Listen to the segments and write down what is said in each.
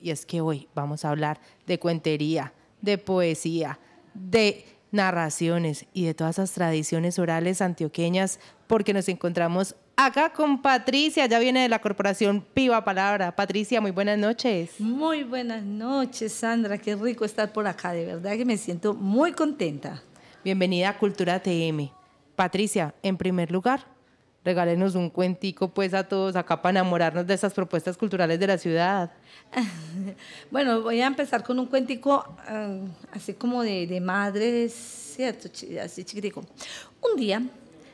y es que hoy vamos a hablar de cuentería, de poesía, de narraciones y de todas esas tradiciones orales antioqueñas porque nos encontramos acá con Patricia, ya viene de la corporación Piva Palabra. Patricia, muy buenas noches. Muy buenas noches, Sandra, qué rico estar por acá, de verdad que me siento muy contenta. Bienvenida a Cultura TM. Patricia, en primer lugar, regálenos un cuentico pues a todos acá para enamorarnos de esas propuestas culturales de la ciudad. bueno, voy a empezar con un cuentico eh, así como de, de madres, ¿cierto? Así chiquitico. Un día,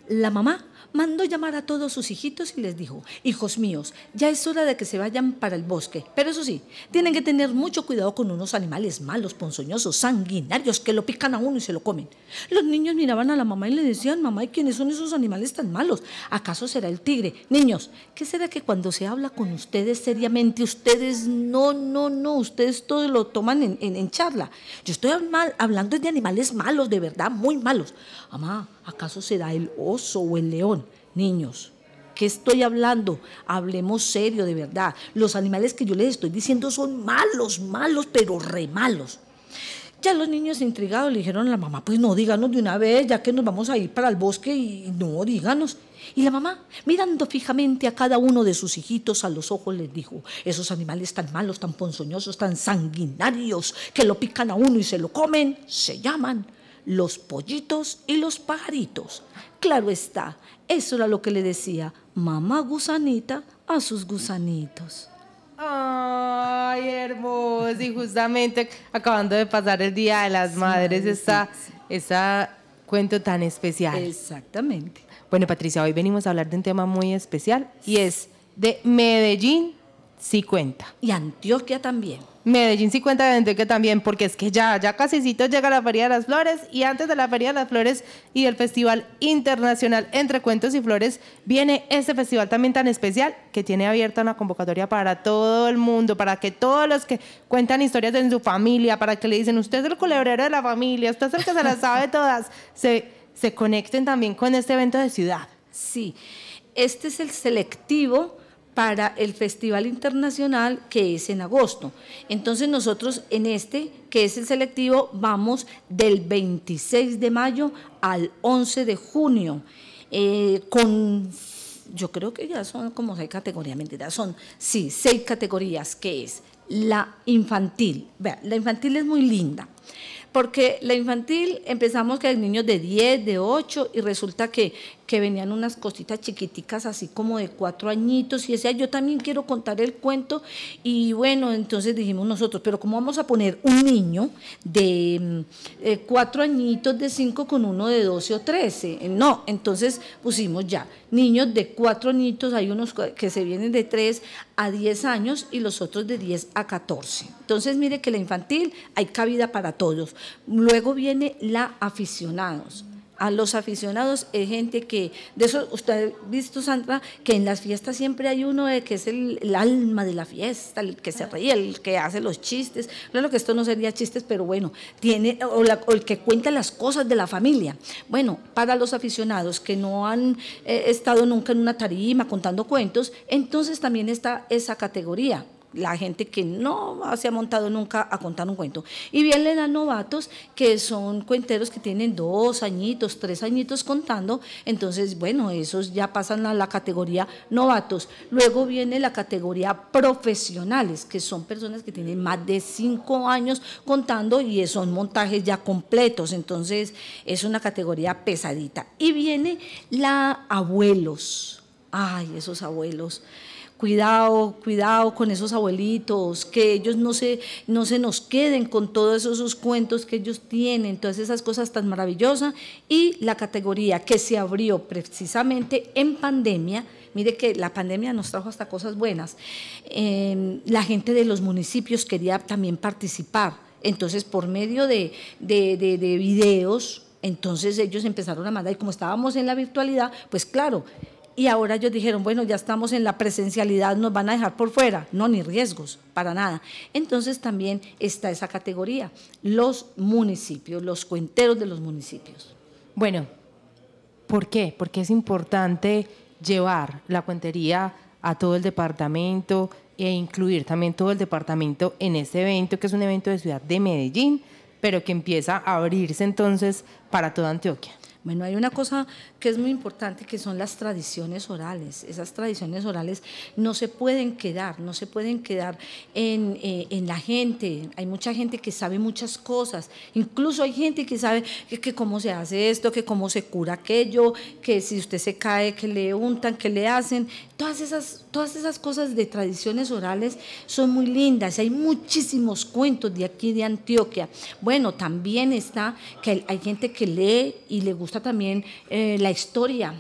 la mamá mandó llamar a todos sus hijitos y les dijo, hijos míos, ya es hora de que se vayan para el bosque, pero eso sí, tienen que tener mucho cuidado con unos animales malos, ponzoñosos, sanguinarios, que lo pican a uno y se lo comen. Los niños miraban a la mamá y le decían, mamá, ¿y quiénes son esos animales tan malos? ¿Acaso será el tigre? Niños, ¿qué será que cuando se habla con ustedes seriamente, ustedes no, no, no, ustedes todo lo toman en, en, charla? Yo estoy hablando de animales malos, de verdad, muy malos. Mamá. ¿Acaso será el oso o el león? Niños, ¿qué estoy hablando? Hablemos serio, de verdad. Los animales que yo les estoy diciendo son malos, malos, pero re malos. Ya los niños intrigados le dijeron a la mamá, pues no, díganos de una vez, ya que nos vamos a ir para el bosque y no, díganos. Y la mamá, mirando fijamente a cada uno de sus hijitos a los ojos, les dijo, esos animales tan malos, tan ponzoñosos, tan sanguinarios, que lo pican a uno y se lo comen, se llaman los pollitos y los pajaritos. Claro está, eso era lo que le decía mamá gusanita a sus gusanitos. Ay, hermoso. Y justamente acabando de pasar el Día de las Madres, está esa cuento tan especial. Exactamente. Bueno, Patricia, hoy venimos a hablar de un tema muy especial y es de Medellín sí cuenta. Y Antioquia también. Medellín sí cuenta de Antioquia también, porque es que ya, ya casicito llega la Feria de las Flores y antes de la Feria de las Flores y el Festival Internacional Entre Cuentos y Flores viene este festival también tan especial que tiene abierta una convocatoria para todo el mundo, para que todos los que cuentan historias en su familia, para que le dicen, usted es el culebrero de la familia, usted es el que se las sabe todas, se, se conecten también con este evento de ciudad. Sí, este es el selectivo para el Festival Internacional que es en agosto. Entonces nosotros en este, que es el selectivo, vamos del 26 de mayo al 11 de junio, eh, con, yo creo que ya son como seis categorías, mentira, son, sí, seis categorías, que es la infantil. la infantil es muy linda, porque la infantil empezamos que hay niños de 10, de 8 y resulta que, venían unas cositas chiquiticas así como de 4 añitos y decía yo también quiero contar el cuento y bueno, entonces dijimos nosotros, pero ¿cómo vamos a poner un niño de mm, eh, cuatro añitos de 5 con uno de 12 o 13? Eh, no, entonces pusimos ya niños de 4 añitos, hay unos que se vienen de 3 a 10 años y los otros de 10 a 14. Entonces mire que la infantil hay cabida para todos. Luego viene la aficionados. A los aficionados es gente que, de eso usted ha visto, Sandra, que en las fiestas siempre hay uno que es el, alma de la fiesta, el que se ríe, el que hace los chistes. Claro que esto no sería chistes, pero bueno, tiene, o, el que cuenta las cosas de la familia. Bueno, para los aficionados que no han eh, estado nunca en una tarima contando cuentos, entonces también está esa categoría la gente que no se ha montado nunca a contar un cuento. Y vienen le novatos que son cuenteros que tienen dos añitos, tres añitos contando, entonces bueno, esos ya pasan a la categoría novatos. Luego viene la categoría profesionales, que son personas que tienen más de cinco años contando y son montajes ya completos, entonces es una categoría pesadita. Y viene la abuelos, ay, esos abuelos cuidado, cuidado con esos abuelitos, que ellos no se, no se nos queden con todos esos, cuentos que ellos tienen, todas esas cosas tan maravillosas. Y la categoría que se abrió precisamente en pandemia, mire que la pandemia nos trajo hasta cosas buenas, em, la gente de los municipios quería también participar. Entonces, por medio de, de videos, entonces ellos empezaron a mandar y como estábamos en la virtualidad, pues claro, y ahora ellos dijeron, bueno, ya estamos en la presencialidad, nos van a dejar por fuera. No, ni riesgos, para nada. Entonces también está esa categoría, los municipios, los cuenteros de los municipios. Bueno, ¿por qué? Porque es importante llevar la cuentería a todo el departamento e incluir también todo el departamento en este evento, que es un evento de Ciudad de Medellín, pero que empieza a abrirse entonces para toda Antioquia. Bueno, hay una cosa que es muy importante que son las tradiciones orales. Esas tradiciones orales no se pueden quedar, no se pueden quedar en, eh, la gente. Hay mucha gente que sabe muchas cosas. Incluso hay gente que sabe cómo se hace esto, que cómo se cura aquello, que si usted se cae, que le untan, que le hacen. Todas esas, todas esas cosas de tradiciones orales son muy lindas. Hay muchísimos cuentos de aquí de Antioquia. Bueno, también está que hay gente que lee y le gusta también eh, la historia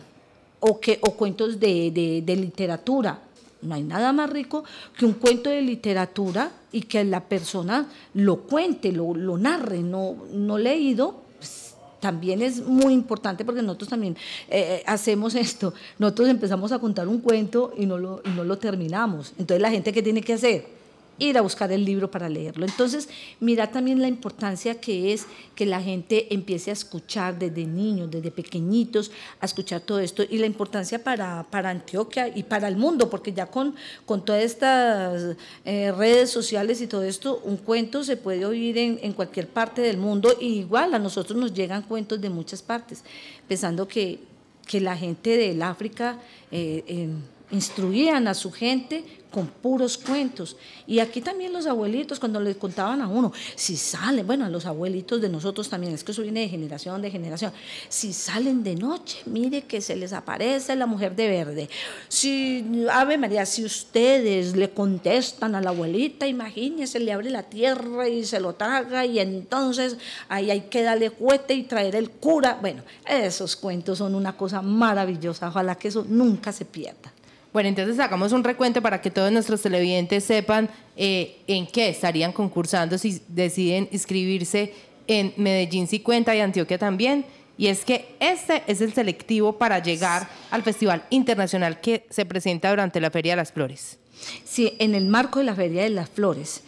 o, que, o cuentos de, literatura. No hay nada más rico que un cuento de literatura y que la persona lo cuente, lo, narre, no, no leído, pues, también es muy importante porque nosotros también eh, eh, hacemos esto. Nosotros empezamos a contar un cuento y no, lo, y no lo terminamos. Entonces la gente, ¿qué tiene que hacer? ir a buscar el libro para leerlo. Entonces, mira también la importancia que es que la gente empiece a escuchar desde niños, desde pequeñitos, a escuchar todo esto y la importancia para, para Antioquia y para el mundo, porque ya con, con todas estas eh, redes sociales y todo esto, un cuento se puede oír en, cualquier parte del mundo y igual a nosotros nos llegan cuentos de muchas partes, pensando que, que la gente del África... Eh, em, instruían a su gente con puros cuentos. Y aquí también los abuelitos, cuando le contaban a uno, si salen, bueno, los abuelitos de nosotros también, es que eso viene de generación de generación, si salen de noche, mire que se les aparece la mujer de verde. Si, Ave María, si ustedes le contestan a la abuelita, imagínense, le abre la tierra y se lo traga y entonces ahí hay que darle cuete y traer el cura. Bueno, esos cuentos son una cosa maravillosa, ojalá que eso nunca se pierda. Bueno, entonces hagamos un recuento para que todos nuestros televidentes sepan eh, en qué estarían concursando si deciden inscribirse en Medellín 50 y Antioquia también. Y es que este es el selectivo para llegar al Festival Internacional que se presenta durante la Feria de las Flores. Sí, en el marco de la Feria de las Flores.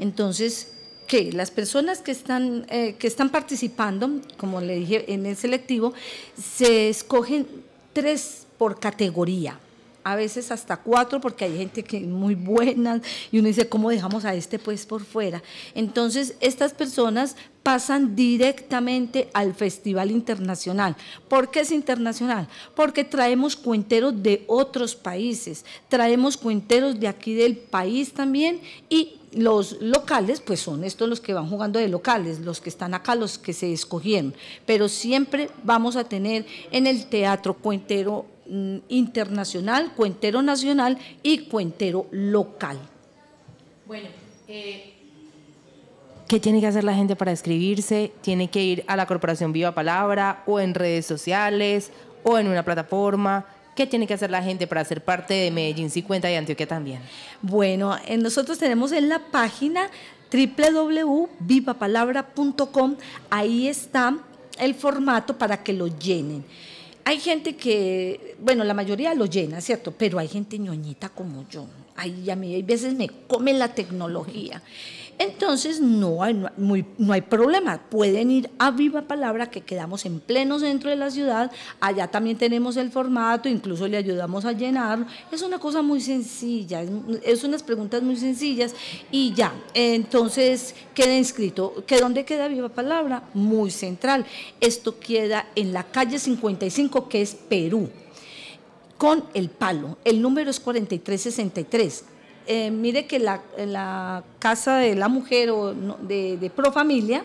Entonces, que las personas que están, eh, que están participando, como le dije, en el selectivo, se escogen tres por categoría a veces hasta cuatro, porque hay gente que es muy buena y uno dice, ¿cómo dejamos a este pues por fuera? Entonces, estas personas pasan directamente al Festival Internacional. ¿Por qué es internacional? Porque traemos cuenteros de otros países, traemos cuenteros de aquí del país también y los locales, pues son estos los que van jugando de locales, los que están acá, los que se escogieron, pero siempre vamos a tener en el teatro cuentero Mm, internacional, cuentero nacional y cuentero local. Bueno, eh, ¿qué tiene que hacer la gente para escribirse? ¿Tiene que ir a la Corporación Viva Palabra o en redes sociales o en una plataforma? ¿Qué tiene que hacer la gente para ser parte de Medellín 50 y Antioquia también? Bueno, eh, nosotros tenemos en la página www.vivapalabra.com, ahí está el formato para que lo llenen. Hay gente que, bueno, la mayoría lo llena, ¿cierto? Pero hay gente ñoñita como yo. Ahí a mí hay veces me come la tecnología entonces no hay, problema. Pueden ir a viva palabra que quedamos en pleno centro de la ciudad, allá también tenemos el formato, incluso le ayudamos a llenarlo. Es una cosa muy sencilla, es, unas preguntas muy sencillas y ya. Entonces queda inscrito. ¿Que ¿Dónde queda viva palabra? Muy central. Esto queda en la calle 55 que es Perú con el palo. El número es 4363. Eh, mire que la, casa de la mujer o de, Profamilia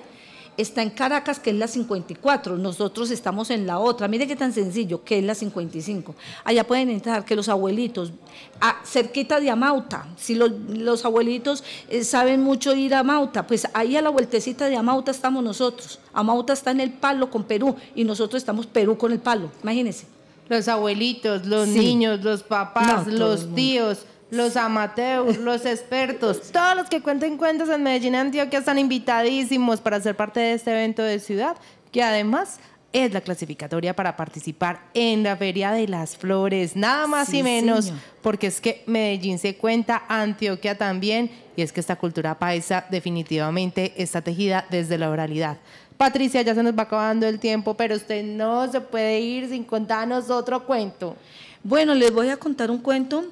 está en Caracas, que es la 54. Nosotros estamos en la otra. Mire qué tan sencillo, que es la 55. Allá pueden entrar que los abuelitos, a, ah, cerquita de Amauta, si los, abuelitos eh, saben mucho ir a Amauta, pues ahí a la vueltecita de Amauta estamos nosotros. Amauta está en el palo con Perú y nosotros estamos Perú con el palo. Imagínense. Los abuelitos, los niños, los papás, los tíos los amateurs, los expertos, todos los que cuenten cuentos en Medellín, Antioquia, están invitadísimos para ser parte de este evento de ciudad, que además es la clasificatoria para participar en la Feria de las Flores, nada más y menos, porque es que Medellín se cuenta, Antioquia también, y es que esta cultura paisa definitivamente está tejida desde la oralidad. Patricia, ya se nos va acabando el tiempo, pero usted no se puede ir sin contarnos otro cuento. Bueno, les voy a contar un cuento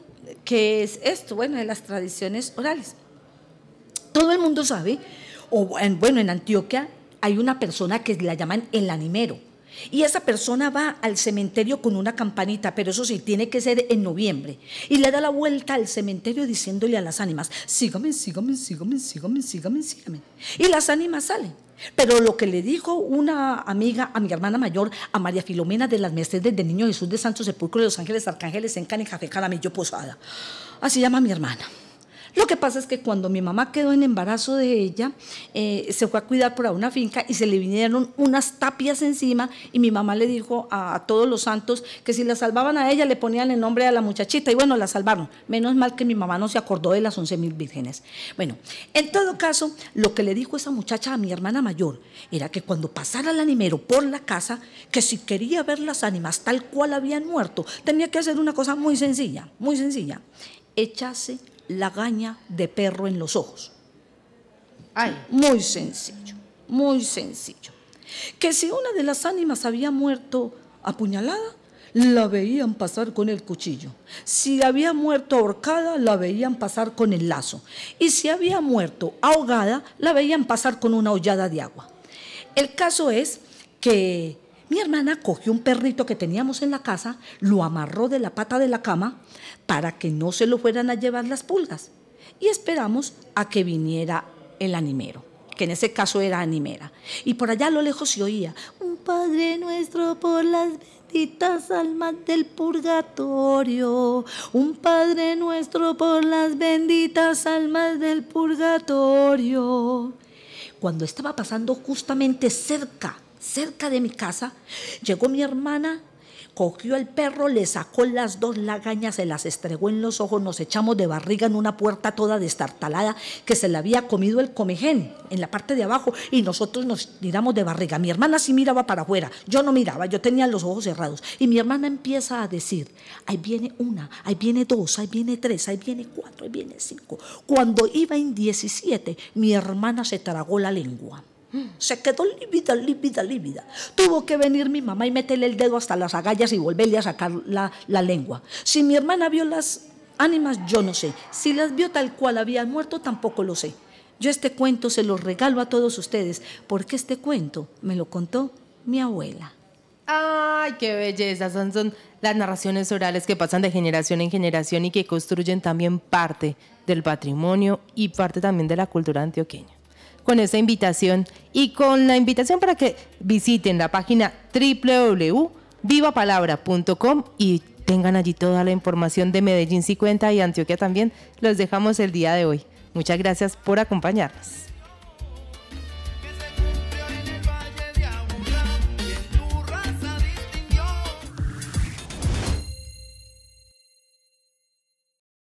¿Qué es esto? Bueno, de las tradiciones orales. Todo el mundo sabe, o bueno, en Antioquia hay una persona que la llaman el animero y esa persona va al cementerio con una campanita, pero eso sí, tiene que ser en noviembre. Y le da la vuelta al cementerio diciéndole a las ánimas, sígame, sígame, sígame, sígame, sígame, sígame. Y las ánimas salen. Pero lo que le dijo una amiga a mi hermana mayor, a María Filomena de las Mestres del Niño Jesús de Santo Sepulcro de los Ángeles Arcángeles en Cana, en yo Posada. Así llama mi hermana. Lo que pasa es que cuando mi mamá quedó en embarazo de ella, eh, se fue a cuidar por una finca y se le vinieron unas tapias encima y mi mamá le dijo a, todos los santos que si la salvaban a ella le ponían el nombre a la muchachita y bueno, la salvaron. Menos mal que mi mamá no se acordó de las 11 mil vírgenes. Bueno, en todo caso, lo que le dijo esa muchacha a mi hermana mayor era que cuando pasara el animero por la casa, que si quería ver las ánimas tal cual habían muerto, tenía que hacer una cosa muy sencilla, muy sencilla, echase la gaña de perro en los ojos. Muy sencillo, muy sencillo. Que si una de las ánimas había muerto apuñalada, la veían pasar con el cuchillo. Si había muerto ahorcada, la veían pasar con el lazo. Y si había muerto ahogada, la veían pasar con una hollada de agua. El caso es que mi hermana cogió un perrito que teníamos en la casa, lo amarró de la pata de la cama para que no se lo fueran a llevar las pulgas. Y esperamos a que viniera el animero, que en ese caso era animera. Y por allá a lo lejos se oía, un Padre nuestro por las benditas almas del purgatorio, un Padre nuestro por las benditas almas del purgatorio. Cuando estaba pasando justamente cerca cerca de mi casa, llegó mi hermana, cogió el perro, le sacó las dos lagañas, se las estregó en los ojos, nos echamos de barriga en una puerta toda destartalada que se la había comido el comején en la parte de abajo y nosotros nos tiramos de barriga. Mi hermana sí miraba para afuera, yo no miraba, yo tenía los ojos cerrados. Y mi hermana empieza a decir, ahí viene una, ahí viene dos, ahí viene tres, ahí viene cuatro, ahí viene cinco. Cuando iba en 17, mi hermana se tragó la lengua. Se quedó lívida, lívida, lívida. Tuvo que venir mi mamá y meterle el dedo hasta las agallas y volverle a sacar la, lengua. Si mi hermana vio las ánimas, yo no sé. Si las vio tal cual habían muerto, tampoco lo sé. Yo este cuento se lo regalo a todos ustedes, porque este cuento me lo contó mi abuela. ¡Ay, qué belleza! son las narraciones orales que pasan de generación en generación y que construyen también parte del patrimonio y parte también de la cultura antioqueña con esta invitación y con la invitación para que visiten la página www.vivapalabra.com y tengan allí toda la información de Medellín 50 y Antioquia también. Los dejamos el día de hoy. Muchas gracias por acompañarnos.